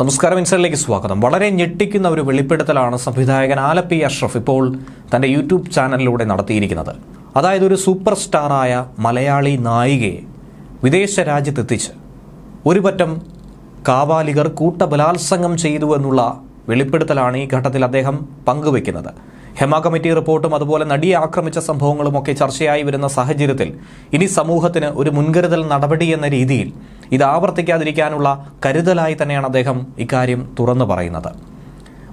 നമസ്കാരം ഇൻസറിലേക്ക് സ്വാഗതം വളരെ ഞെട്ടിക്കുന്ന ഒരു വെളിപ്പെടുത്തലാണ് സംവിധായകൻ ആലപ്പി അഷ്റഫ് ഇപ്പോൾ തൻ്റെ യൂട്യൂബ് ചാനലിലൂടെ നടത്തിയിരിക്കുന്നത് അതായത് ഒരു സൂപ്പർ സ്റ്റാറായ മലയാളി നായികയെ വിദേശ രാജ്യത്തെത്തിച്ച് ഒരുപറ്റം കാവാലികർ കൂട്ടബലാത്സംഗം ചെയ്തു എന്നുള്ള വെളിപ്പെടുത്തലാണ് ഈ ഘട്ടത്തിൽ അദ്ദേഹം പങ്കുവെക്കുന്നത് ഹെമ കമ്മിറ്റി റിപ്പോർട്ടും അതുപോലെ നടിയെ ആക്രമിച്ച സംഭവങ്ങളുമൊക്കെ ചർച്ചയായി വരുന്ന സാഹചര്യത്തിൽ ഇനി സമൂഹത്തിന് ഒരു മുൻകരുതൽ നടപടി എന്ന രീതിയിൽ ഇത് ആവർത്തിക്കാതിരിക്കാനുള്ള കരുതലായി തന്നെയാണ് അദ്ദേഹം ഇക്കാര്യം തുറന്നു പറയുന്നത്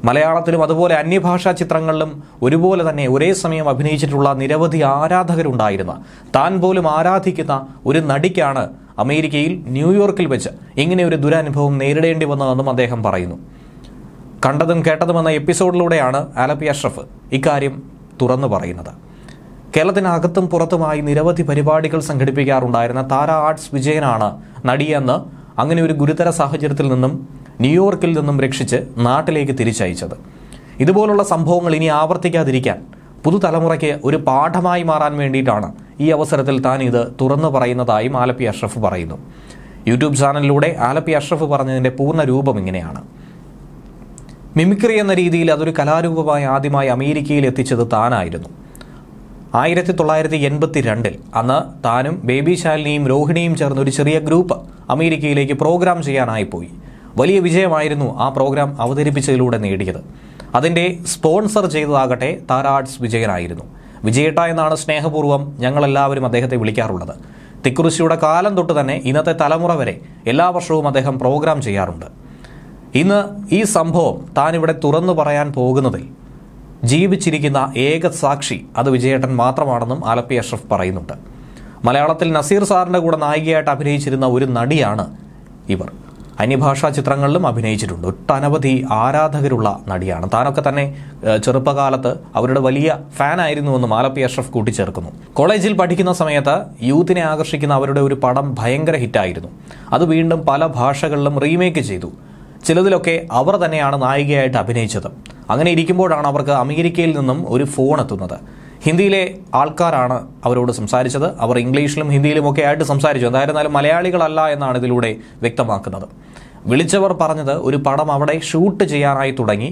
മലയാളത്തിലും അതുപോലെ അന്യഭാഷാ ചിത്രങ്ങളിലും ഒരുപോലെ തന്നെ ഒരേ സമയം അഭിനയിച്ചിട്ടുള്ള നിരവധി ആരാധകരുണ്ടായിരുന്ന താൻ പോലും ആരാധിക്കുന്ന ഒരു നടിക്കാണ് അമേരിക്കയിൽ ന്യൂയോർക്കിൽ വെച്ച് ഇങ്ങനെ ഒരു ദുരനുഭവം നേരിടേണ്ടി വന്നതെന്നും അദ്ദേഹം പറയുന്നു കണ്ടതും കേട്ടതുമെന്ന എപ്പിസോഡിലൂടെയാണ് ആലപ്പി അഷ്റഫ് ഇക്കാര്യം തുറന്നു പറയുന്നത് കേരളത്തിനകത്തും പുറത്തുമായി നിരവധി പരിപാടികൾ സംഘടിപ്പിക്കാറുണ്ടായിരുന്ന താര ആർട്സ് വിജയനാണ് നടിയെന്ന് അങ്ങനെ ഒരു ഗുരുതര സാഹചര്യത്തിൽ നിന്നും ന്യൂയോർക്കിൽ നിന്നും രക്ഷിച്ച് നാട്ടിലേക്ക് തിരിച്ചയച്ചത് ഇതുപോലുള്ള സംഭവങ്ങൾ ഇനി ആവർത്തിക്കാതിരിക്കാൻ പുതുതലമുറയ്ക്ക് ഒരു പാഠമായി മാറാൻ വേണ്ടിയിട്ടാണ് ഈ അവസരത്തിൽ താൻ ഇത് തുറന്നു പറയുന്നതായും ആലപ്പി അഷ്റഫ് പറയുന്നു യൂട്യൂബ് ചാനലിലൂടെ ആലപ്പി അഷ്റഫ് പറഞ്ഞതിൻ്റെ പൂർണ്ണ രൂപം ഇങ്ങനെയാണ് മിമിക്രി എന്ന രീതിയിൽ അതൊരു കലാരൂപമായി ആദ്യമായി അമേരിക്കയിൽ എത്തിച്ചത് താനായിരുന്നു ആയിരത്തി തൊള്ളായിരത്തി എൺപത്തി രണ്ടിൽ അന്ന് താനും ബേബി ശാലിനിയും രോഹിണിയും ചേർന്ന് ഒരു ചെറിയ ഗ്രൂപ്പ് അമേരിക്കയിലേക്ക് പ്രോഗ്രാം ചെയ്യാനായിപ്പോയി പോയി വലിയ വിജയമായിരുന്നു ആ പ്രോഗ്രാം അവതരിപ്പിച്ചതിലൂടെ നേടിയത് അതിൻ്റെ സ്പോൺസർ ചെയ്തതാകട്ടെ താരാട്സ് വിജയനായിരുന്നു വിജയട്ട എന്നാണ് സ്നേഹപൂർവ്വം ഞങ്ങളെല്ലാവരും അദ്ദേഹത്തെ വിളിക്കാറുള്ളത് തിക്കുറിശിയുടെ കാലം തൊട്ട് തന്നെ ഇന്നത്തെ തലമുറ വരെ എല്ലാ വർഷവും അദ്ദേഹം പ്രോഗ്രാം ചെയ്യാറുണ്ട് ഇന്ന് ഈ സംഭവം താനിവിടെ തുറന്നു പറയാൻ പോകുന്നതിൽ ജീവിച്ചിരിക്കുന്ന ഏക സാക്ഷി അത് വിജയേട്ടൻ മാത്രമാണെന്നും ആലപ്പി അഷ്റഫ് പറയുന്നുണ്ട് മലയാളത്തിൽ നസീർ സാറിൻ്റെ കൂടെ നായികയായിട്ട് അഭിനയിച്ചിരുന്ന ഒരു നടിയാണ് ഇവർ അന്യഭാഷാ ചിത്രങ്ങളിലും അഭിനയിച്ചിട്ടുണ്ട് ഒട്ടനവധി ആരാധകരുള്ള നടിയാണ് താനൊക്കെ തന്നെ ചെറുപ്പകാലത്ത് അവരുടെ വലിയ ഫാനായിരുന്നുവെന്ന് മാലപ്പി അഷ്റഫ് കൂട്ടിച്ചേർക്കുന്നു കോളേജിൽ പഠിക്കുന്ന സമയത്ത് യൂത്തിനെ ആകർഷിക്കുന്ന അവരുടെ ഒരു പടം ഭയങ്കര ഹിറ്റായിരുന്നു അത് വീണ്ടും പല ഭാഷകളിലും റീമേക്ക് ചെയ്തു ചിലതിലൊക്കെ അവർ തന്നെയാണ് നായികയായിട്ട് അഭിനയിച്ചത് അങ്ങനെ ഇരിക്കുമ്പോഴാണ് അവർക്ക് അമേരിക്കയിൽ നിന്നും ഒരു ഫോൺ എത്തുന്നത് ഹിന്ദിയിലെ ആൾക്കാരാണ് അവരോട് സംസാരിച്ചത് അവർ ഇംഗ്ലീഷിലും ഹിന്ദിയിലും ഒക്കെ ആയിട്ട് സംസാരിച്ചു എന്തായിരുന്നാലും മലയാളികളല്ല എന്നാണ് ഇതിലൂടെ വ്യക്തമാക്കുന്നത് വിളിച്ചവർ പറഞ്ഞത് ഒരു പടം അവിടെ ഷൂട്ട് ചെയ്യാനായി തുടങ്ങി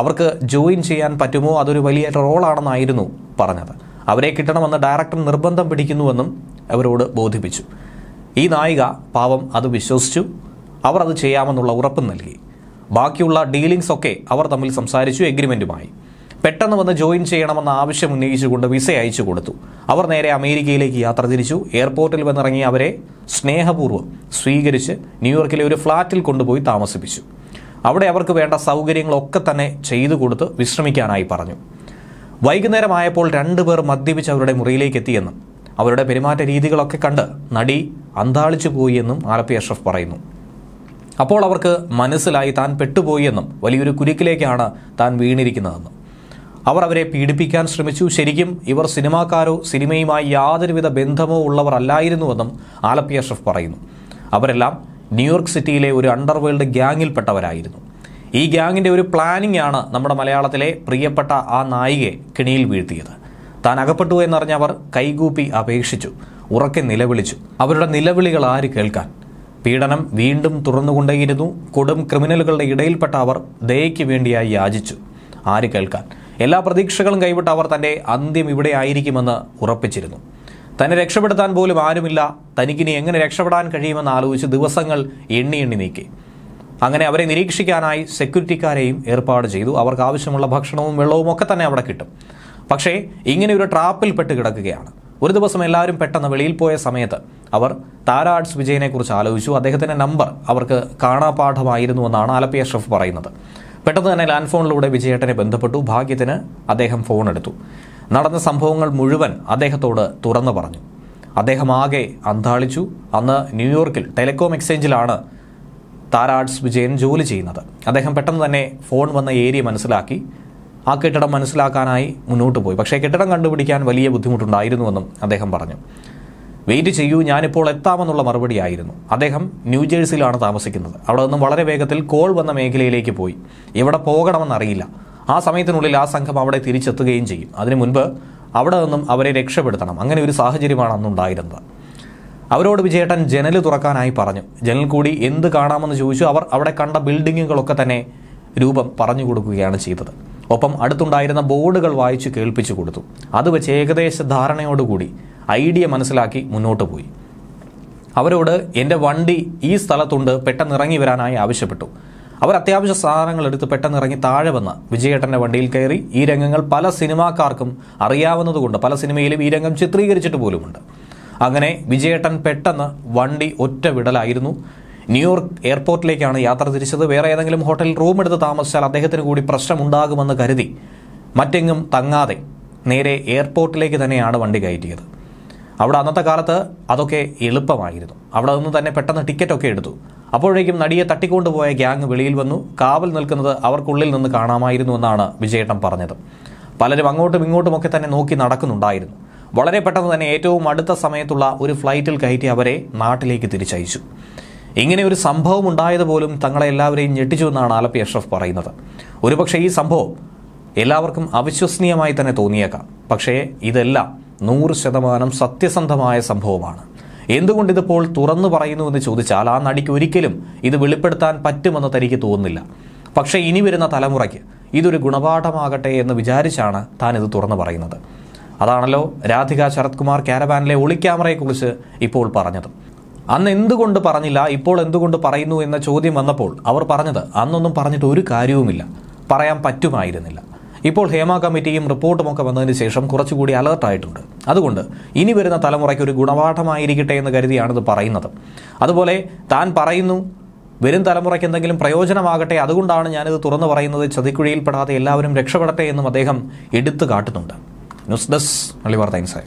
അവർക്ക് ജോയിൻ ചെയ്യാൻ പറ്റുമോ അതൊരു വലിയ റോളാണെന്നായിരുന്നു പറഞ്ഞത് അവരെ കിട്ടണമെന്ന് ഡയറക്ടർ നിർബന്ധം പിടിക്കുന്നുവെന്നും അവരോട് ബോധിപ്പിച്ചു ഈ നായിക പാവം അത് വിശ്വസിച്ചു അവർ അത് ചെയ്യാമെന്നുള്ള ഉറപ്പ് നൽകി ബാക്കിയുള്ള ഡീലിംഗ്സ് ഒക്കെ അവർ തമ്മിൽ സംസാരിച്ചു എഗ്രിമെൻറ്റുമായി പെട്ടെന്ന് വന്ന് ജോയിൻ ചെയ്യണമെന്ന ആവശ്യം ഉന്നയിച്ചുകൊണ്ട് വിസ അയച്ചു കൊടുത്തു അവർ നേരെ അമേരിക്കയിലേക്ക് യാത്ര തിരിച്ചു എയർപോർട്ടിൽ വന്നിറങ്ങി അവരെ സ്നേഹപൂർവ്വം സ്വീകരിച്ച് ന്യൂയോർക്കിലെ ഒരു ഫ്ളാറ്റിൽ കൊണ്ടുപോയി താമസിപ്പിച്ചു അവിടെ അവർക്ക് വേണ്ട സൗകര്യങ്ങളൊക്കെ തന്നെ ചെയ്തു കൊടുത്ത് വിശ്രമിക്കാനായി പറഞ്ഞു വൈകുന്നേരമായപ്പോൾ രണ്ടുപേർ മദ്യപിച്ച് അവരുടെ മുറിയിലേക്ക് എത്തിയെന്നും അവരുടെ പെരുമാറ്റ രീതികളൊക്കെ കണ്ട് നടി അന്താളിച്ചു പോയി എന്നും ആർ അഷ്റഫ് പറയുന്നു അപ്പോൾ അവർക്ക് മനസ്സിലായി താൻ പെട്ടുപോയി എന്നും വലിയൊരു കുരുക്കിലേക്കാണ് താൻ വീണിരിക്കുന്നതെന്നും അവർ അവരെ പീഡിപ്പിക്കാൻ ശ്രമിച്ചു ശരിക്കും ഇവർ സിനിമാക്കാരോ സിനിമയുമായി യാതൊരുവിധ ബന്ധമോ ഉള്ളവർ അല്ലായിരുന്നുവെന്നും ആലപ്പി അഷ്റഫ് പറയുന്നു അവരെല്ലാം ന്യൂയോർക്ക് സിറ്റിയിലെ ഒരു അണ്ടർവേൾഡ് ഗ്യാങ്ങിൽപ്പെട്ടവരായിരുന്നു ഈ ഗ്യാങ്ങിൻ്റെ ഒരു പ്ലാനിംഗ് ആണ് നമ്മുടെ മലയാളത്തിലെ പ്രിയപ്പെട്ട ആ നായികയെ കിണിയിൽ വീഴ്ത്തിയത് താൻ അകപ്പെട്ടു എന്നറിഞ്ഞ അവർ കൈകൂപ്പി അപേക്ഷിച്ചു ഉറക്കെ നിലവിളിച്ചു അവരുടെ നിലവിളികൾ ആര് കേൾക്കാൻ പീഡനം വീണ്ടും തുറന്നുകൊണ്ടേയിരുന്നു കൊടും ക്രിമിനലുകളുടെ ഇടയിൽപ്പെട്ട അവർ ദയയ്ക്ക് വേണ്ടിയായി യാചിച്ചു ആര് കേൾക്കാൻ എല്ലാ പ്രതീക്ഷകളും കൈവിട്ട് അവർ തൻ്റെ അന്ത്യം ഇവിടെ ആയിരിക്കുമെന്ന് ഉറപ്പിച്ചിരുന്നു തന്നെ രക്ഷപ്പെടുത്താൻ പോലും ആരുമില്ല തനിക്കിനി എങ്ങനെ രക്ഷപ്പെടാൻ കഴിയുമെന്ന് ആലോചിച്ച് ദിവസങ്ങൾ എണ്ണി എണ്ണി നീക്കി അങ്ങനെ അവരെ നിരീക്ഷിക്കാനായി സെക്യൂരിറ്റിക്കാരെയും ഏർപ്പാട് ചെയ്തു അവർക്ക് ആവശ്യമുള്ള ഭക്ഷണവും വെള്ളവും ഒക്കെ തന്നെ അവിടെ കിട്ടും പക്ഷേ ഇങ്ങനെ ഒരു ട്രാപ്പിൽ പെട്ട് കിടക്കുകയാണ് ഒരു ദിവസം എല്ലാവരും പെട്ടെന്ന് വെളിയിൽ പോയ സമയത്ത് അവർ താരാട്സ് വിജയനെക്കുറിച്ച് ആലോചിച്ചു അദ്ദേഹത്തിൻ്റെ നമ്പർ അവർക്ക് കാണാപാഠമായിരുന്നു എന്നാണ് ആലപ്പിയ ഷെഫ് പറയുന്നത് പെട്ടെന്ന് തന്നെ ലാൻഡ് ഫോണിലൂടെ വിജയേട്ടനെ ബന്ധപ്പെട്ടു ഭാഗ്യത്തിന് അദ്ദേഹം ഫോൺ എടുത്തു നടന്ന സംഭവങ്ങൾ മുഴുവൻ അദ്ദേഹത്തോട് തുറന്നു പറഞ്ഞു അദ്ദേഹം ആകെ അന്താളിച്ചു അന്ന് ന്യൂയോർക്കിൽ ടെലികോം എക്സ്ചേഞ്ചിലാണ് താരാട്സ് വിജയൻ ജോലി ചെയ്യുന്നത് അദ്ദേഹം പെട്ടെന്ന് തന്നെ ഫോൺ വന്ന ഏരിയ മനസ്സിലാക്കി ആ കെട്ടിടം മനസ്സിലാക്കാനായി മുന്നോട്ട് പോയി പക്ഷേ കെട്ടിടം കണ്ടുപിടിക്കാൻ വലിയ ബുദ്ധിമുട്ടുണ്ടായിരുന്നുവെന്നും അദ്ദേഹം പറഞ്ഞു വെയിറ്റ് ചെയ്യൂ ഞാനിപ്പോൾ എത്താമെന്നുള്ള മറുപടിയായിരുന്നു അദ്ദേഹം ന്യൂജേഴ്സിയിലാണ് താമസിക്കുന്നത് അവിടെ നിന്നും വളരെ വേഗത്തിൽ കോൾ വന്ന മേഖലയിലേക്ക് പോയി എവിടെ പോകണമെന്നറിയില്ല ആ സമയത്തിനുള്ളിൽ ആ സംഘം അവിടെ തിരിച്ചെത്തുകയും ചെയ്യും അതിനു മുൻപ് അവിടെ നിന്നും അവരെ രക്ഷപ്പെടുത്തണം അങ്ങനെ ഒരു സാഹചര്യമാണ് അന്നുണ്ടായിരുന്നത് അവരോട് വിജയേട്ടൻ ജനൽ തുറക്കാനായി പറഞ്ഞു ജനൽ കൂടി എന്ത് കാണാമെന്ന് ചോദിച്ചു അവർ അവിടെ കണ്ട ബിൽഡിങ്ങുകളൊക്കെ തന്നെ രൂപം പറഞ്ഞു കൊടുക്കുകയാണ് ചെയ്തത് ഒപ്പം അടുത്തുണ്ടായിരുന്ന ബോർഡുകൾ വായിച്ചു കേൾപ്പിച്ചു കൊടുത്തു അത് വെച്ച് ഏകദേശ ധാരണയോടുകൂടി ഐഡിയ മനസ്സിലാക്കി മുന്നോട്ട് പോയി അവരോട് എൻ്റെ വണ്ടി ഈ സ്ഥലത്തുണ്ട് പെട്ടെന്ന് ഇറങ്ങി വരാനായി ആവശ്യപ്പെട്ടു അവർ അത്യാവശ്യ സാധനങ്ങൾ എടുത്ത് പെട്ടെന്ന് ഇറങ്ങി താഴെ വന്ന് വിജയേട്ടൻ്റെ വണ്ടിയിൽ കയറി ഈ രംഗങ്ങൾ പല സിനിമാക്കാർക്കും അറിയാവുന്നതുകൊണ്ട് പല സിനിമയിലും ഈ രംഗം ചിത്രീകരിച്ചിട്ട് പോലുമുണ്ട് അങ്ങനെ വിജയേട്ടൻ പെട്ടെന്ന് വണ്ടി ഒറ്റ വിടലായിരുന്നു ന്യൂയോർക്ക് എയർപോർട്ടിലേക്കാണ് യാത്ര തിരിച്ചത് വേറെ ഏതെങ്കിലും ഹോട്ടലിൽ റൂം എടുത്ത് താമസിച്ചാൽ അദ്ദേഹത്തിന് കൂടി പ്രശ്നമുണ്ടാകുമെന്ന് കരുതി മറ്റെങ്ങും തങ്ങാതെ നേരെ എയർപോർട്ടിലേക്ക് തന്നെയാണ് വണ്ടി കയറ്റിയത് അവിടെ അന്നത്തെ കാലത്ത് അതൊക്കെ എളുപ്പമായിരുന്നു അവിടെ നിന്ന് തന്നെ പെട്ടെന്ന് ടിക്കറ്റൊക്കെ എടുത്തു അപ്പോഴേക്കും നടിയെ തട്ടിക്കൊണ്ടുപോയ ഗ്യാങ് വെളിയിൽ വന്നു കാവൽ നിൽക്കുന്നത് അവർക്കുള്ളിൽ നിന്ന് കാണാമായിരുന്നു എന്നാണ് വിജയേട്ടൻ പറഞ്ഞത് പലരും അങ്ങോട്ടും ഇങ്ങോട്ടുമൊക്കെ തന്നെ നോക്കി നടക്കുന്നുണ്ടായിരുന്നു വളരെ പെട്ടെന്ന് തന്നെ ഏറ്റവും അടുത്ത സമയത്തുള്ള ഒരു ഫ്ലൈറ്റിൽ കയറ്റി അവരെ നാട്ടിലേക്ക് തിരിച്ചയച്ചു ഇങ്ങനെ ഒരു സംഭവം ഉണ്ടായത് പോലും തങ്ങളെ എല്ലാവരെയും ഞെട്ടിച്ചു എന്നാണ് ആലപ്പി അഷ്റഫ് പറയുന്നത് ഒരുപക്ഷെ ഈ സംഭവം എല്ലാവർക്കും അവിശ്വസനീയമായി തന്നെ തോന്നിയേക്കാം പക്ഷേ ഇതെല്ലാം നൂറ് ശതമാനം സത്യസന്ധമായ സംഭവമാണ് എന്തുകൊണ്ടിതിപ്പോൾ തുറന്നു പറയുന്നു എന്ന് ചോദിച്ചാൽ ആ നടിക്ക് ഒരിക്കലും ഇത് വെളിപ്പെടുത്താൻ പറ്റുമെന്ന് തനിക്ക് തോന്നുന്നില്ല പക്ഷേ ഇനി വരുന്ന തലമുറയ്ക്ക് ഇതൊരു ഗുണപാഠമാകട്ടെ എന്ന് വിചാരിച്ചാണ് താൻ ഇത് തുറന്നു പറയുന്നത് അതാണല്ലോ രാധിക ശരത്കുമാർ ക്യാരബാനിലെ ഒളിക്യാമറയെക്കുറിച്ച് ഇപ്പോൾ പറഞ്ഞത് അന്ന് എന്തുകൊണ്ട് പറഞ്ഞില്ല ഇപ്പോൾ എന്തുകൊണ്ട് പറയുന്നു എന്ന ചോദ്യം വന്നപ്പോൾ അവർ പറഞ്ഞത് അന്നൊന്നും പറഞ്ഞിട്ട് ഒരു കാര്യവുമില്ല പറയാൻ പറ്റുമായിരുന്നില്ല ഇപ്പോൾ ഹേമ കമ്മിറ്റിയും റിപ്പോർട്ടുമൊക്കെ വന്നതിന് ശേഷം കുറച്ചുകൂടി അലേർട്ടായിട്ടുണ്ട് അതുകൊണ്ട് ഇനി വരുന്ന തലമുറയ്ക്ക് ഒരു ഗുണപാഠമായിരിക്കട്ടെ എന്ന് കരുതിയാണിത് പറയുന്നത് അതുപോലെ താൻ പറയുന്നു വരും തലമുറയ്ക്ക് എന്തെങ്കിലും പ്രയോജനമാകട്ടെ അതുകൊണ്ടാണ് ഞാനിത് തുറന്നു പറയുന്നത് ചതിക്കുഴിയിൽപ്പെടാതെ എല്ലാവരും രക്ഷപ്പെടട്ടെ എന്നും അദ്ദേഹം എടുത്തു കാട്ടുന്നുണ്ട് ന്യൂസ് ഡെസ്ക് മള്ളിവാർത്ത ഇൻസൈ